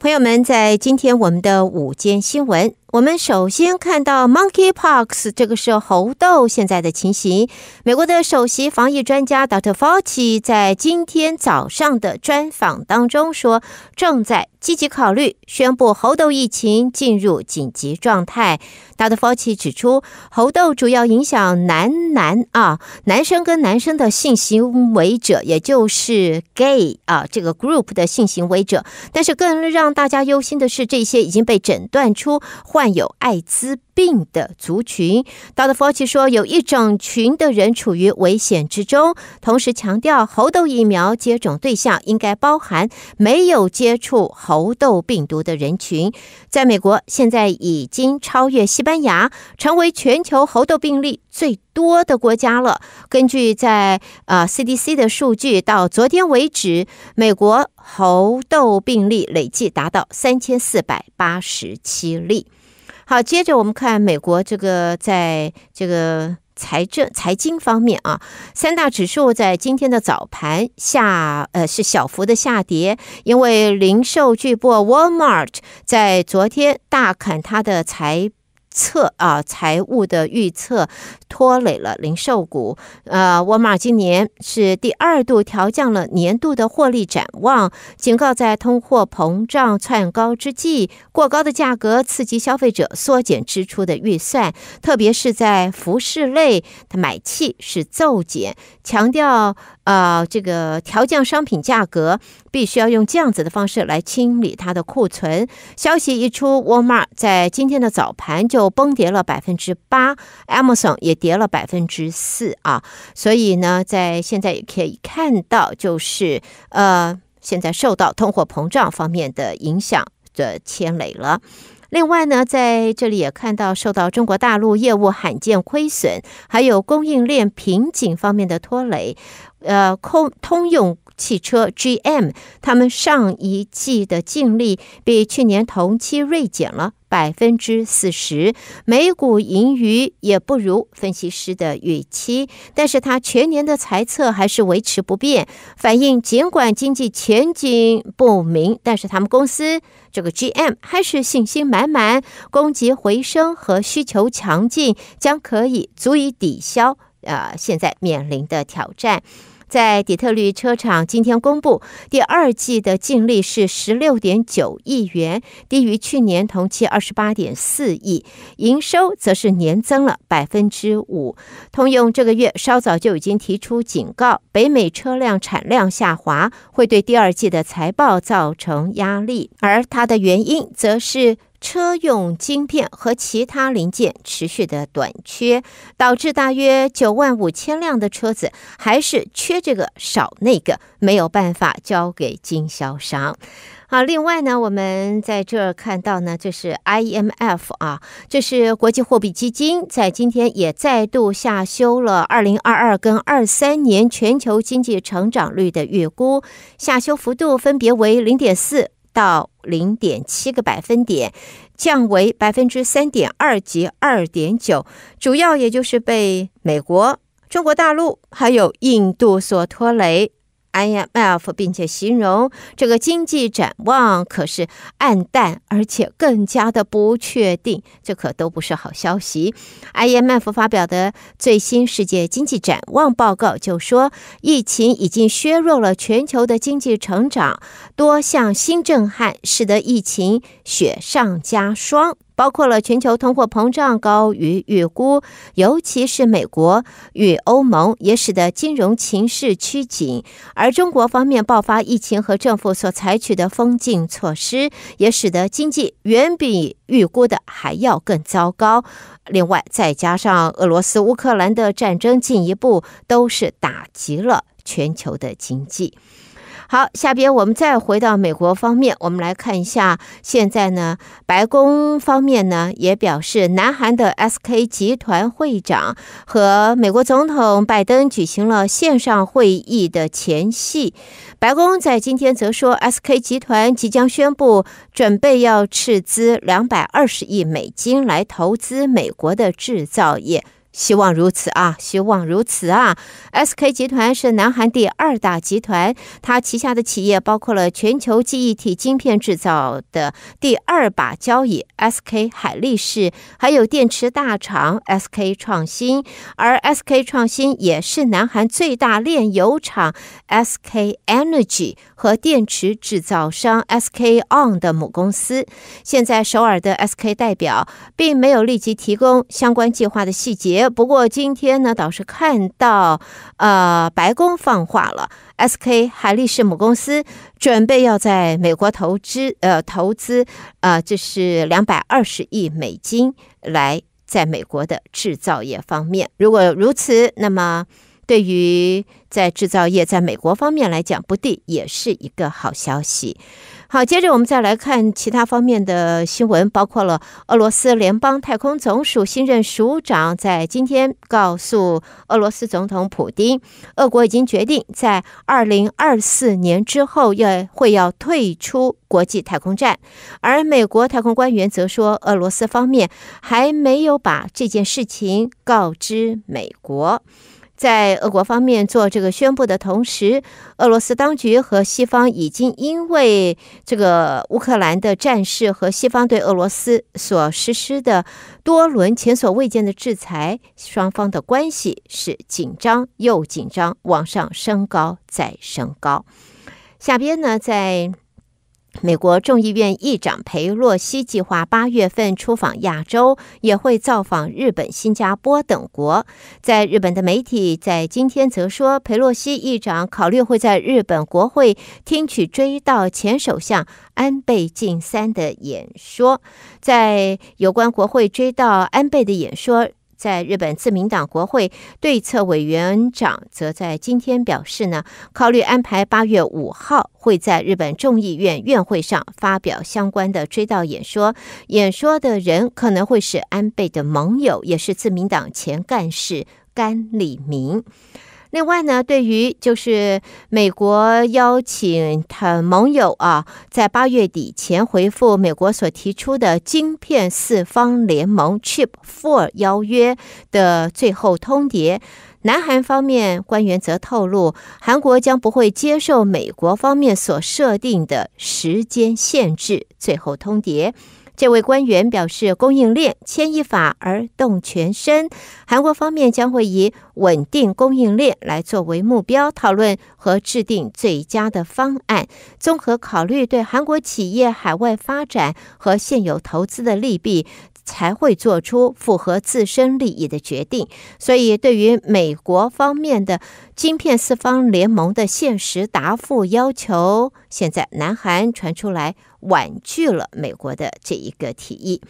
朋友们，在今天我们的午间新闻。我们首先看到 Monkeypox，这个是猴痘现在的情形。美国的首席防疫专家 Dr. Fauci 在今天早上的专访当中说，正在积极考虑宣布猴痘疫情进入紧急状态。Dr. Fauci 指出，猴痘主要影响男男啊，男生跟男生的性行为者，也就是 gay 啊这个 group 的性行为者。但是更让大家忧心的是，这些已经被诊断出患患有艾滋病的族群，Dr. Fauci 说，有一整群的人处于危险之中。同时强调，猴痘疫苗接种对象应该包含没有接触猴痘病毒的人群。在美国，现在已经超越西班牙，成为全球猴痘病例最多的国家了。根据在啊 CDC 的数据，到昨天为止，美国猴痘病例累计达到三千四百八十七例。好，接着我们看美国这个在这个财政财经方面啊，三大指数在今天的早盘下呃是小幅的下跌，因为零售巨擘 Walmart 在昨天大砍它的财。测啊，财务的预测拖累了零售股。呃，沃尔玛今年是第二度调降了年度的获利展望，警告在通货膨胀窜高之际，过高的价格刺激消费者缩减支出的预算，特别是在服饰类，它买气是骤减。强调，呃，这个调降商品价格，必须要用这样子的方式来清理它的库存。消息一出，沃尔玛在今天的早盘就。又崩跌了百分之八，Amazon 也跌了百分之四啊，所以呢，在现在也可以看到，就是呃，现在受到通货膨胀方面的影响的牵累了。另外呢，在这里也看到，受到中国大陆业务罕见亏损，还有供应链瓶颈方面的拖累，呃，空通用。汽车 GM，他们上一季的净利比去年同期锐减了百分之四十，每股盈余也不如分析师的预期。但是他全年的财测还是维持不变，反映尽管经济前景不明，但是他们公司这个 GM 还是信心满满，供给回升和需求强劲将可以足以抵消呃现在面临的挑战。在底特律车厂今天公布第二季的净利是十六点九亿元，低于去年同期二十八点四亿。营收则是年增了百分之五。通用这个月稍早就已经提出警告，北美车辆产量下滑会对第二季的财报造成压力，而它的原因则是。车用晶片和其他零件持续的短缺，导致大约九万五千辆的车子还是缺这个少那个，没有办法交给经销商。啊，另外呢，我们在这儿看到呢，这是 IMF 啊，这是国际货币基金，在今天也再度下修了二零二二跟二三年全球经济成长率的预估，下修幅度分别为零点四。到零点七个百分点，降为百分之三点二及二点九，主要也就是被美国、中国大陆还有印度所拖累。IMF，并且形容这个经济展望可是暗淡，而且更加的不确定，这可都不是好消息。IMF 发表的最新世界经济展望报告就说，疫情已经削弱了全球的经济成长，多项新震撼使得疫情雪上加霜。包括了全球通货膨胀高于预估，尤其是美国与欧盟，也使得金融情势趋紧。而中国方面爆发疫情和政府所采取的封禁措施，也使得经济远比预估的还要更糟糕。另外，再加上俄罗斯乌克兰的战争进一步，都是打击了全球的经济。好，下边我们再回到美国方面，我们来看一下。现在呢，白宫方面呢也表示，南韩的 SK 集团会长和美国总统拜登举行了线上会议的前戏。白宫在今天则说，SK 集团即将宣布准备要斥资两百二十亿美金来投资美国的制造业。希望如此啊！希望如此啊！SK 集团是南韩第二大集团，它旗下的企业包括了全球记忆体晶片制造的第二把交椅 SK 海力士，还有电池大厂 SK 创新。而 SK 创新也是南韩最大炼油厂 SK Energy 和电池制造商 SK On 的母公司。现在首尔的 SK 代表并没有立即提供相关计划的细节。不过今天呢，倒是看到，呃，白宫放话了，SK 海力士母公司准备要在美国投资，呃，投资，呃，这是两百二十亿美金来在美国的制造业方面。如果如此，那么对于。在制造业，在美国方面来讲，不递也是一个好消息。好，接着我们再来看其他方面的新闻，包括了俄罗斯联邦太空总署新任署长在今天告诉俄罗斯总统普京，俄国已经决定在二零二四年之后要会要退出国际太空站，而美国太空官员则说，俄罗斯方面还没有把这件事情告知美国。在俄国方面做这个宣布的同时，俄罗斯当局和西方已经因为这个乌克兰的战事和西方对俄罗斯所实施的多轮前所未见的制裁，双方的关系是紧张又紧张，往上升高再升高。下边呢，在。美国众议院议长佩洛西计划八月份出访亚洲，也会造访日本、新加坡等国。在日本的媒体在今天则说，佩洛西议长考虑会在日本国会听取追悼前首相安倍晋三的演说。在有关国会追悼安倍的演说。在日本自民党国会对策委员长则在今天表示呢，考虑安排八月五号会在日本众议院院会上发表相关的追悼演说，演说的人可能会是安倍的盟友，也是自民党前干事甘理明。另外呢，对于就是美国邀请他盟友啊，在八月底前回复美国所提出的晶片四方联盟 （Chip Four） 邀约的最后通牒，南韩方面官员则透露，韩国将不会接受美国方面所设定的时间限制最后通牒。这位官员表示，供应链牵一发而动全身。韩国方面将会以稳定供应链来作为目标，讨论和制定最佳的方案，综合考虑对韩国企业海外发展和现有投资的利弊。才会做出符合自身利益的决定，所以对于美国方面的晶片四方联盟的现实答复要求，现在南韩传出来婉拒了美国的这一个提议。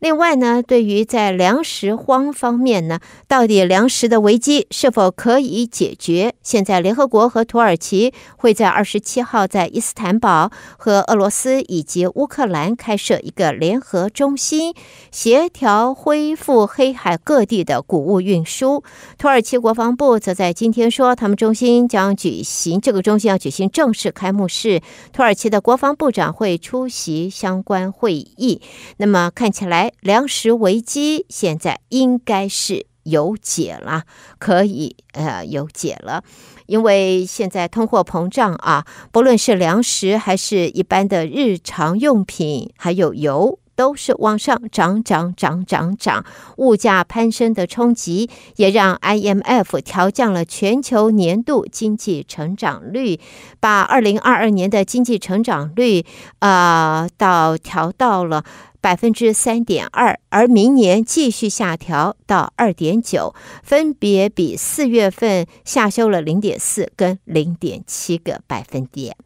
另外呢，对于在粮食荒方面呢，到底粮食的危机是否可以解决？现在联合国和土耳其会在二十七号在伊斯坦堡和俄罗斯以及乌克兰开设一个联合中心，协调恢复黑海各地的谷物运输。土耳其国防部则在今天说，他们中心将举行这个中心要举行正式开幕式，土耳其的国防部长会出席相关会议。那么看起来。粮食危机现在应该是有解了，可以呃有解了，因为现在通货膨胀啊，不论是粮食还是一般的日常用品，还有油，都是往上涨涨涨涨涨，物价攀升的冲击也让 IMF 调降了全球年度经济成长率，把二零二二年的经济成长率啊，到调到了。百分之三点二，而明年继续下调到二点九，分别比四月份下修了零点四跟零点七个百分点。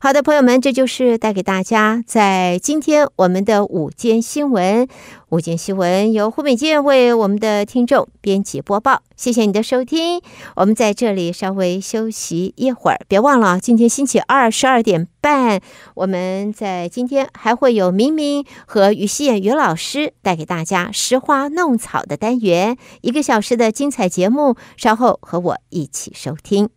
好的，朋友们，这就是带给大家在今天我们的午间新闻。午间新闻由胡美健为我们的听众编辑播报。谢谢你的收听，我们在这里稍微休息一会儿。别忘了，今天星期二十二点半，我们在今天还会有明明和于西燕于老师带给大家“拾花弄草”的单元，一个小时的精彩节目，稍后和我一起收听。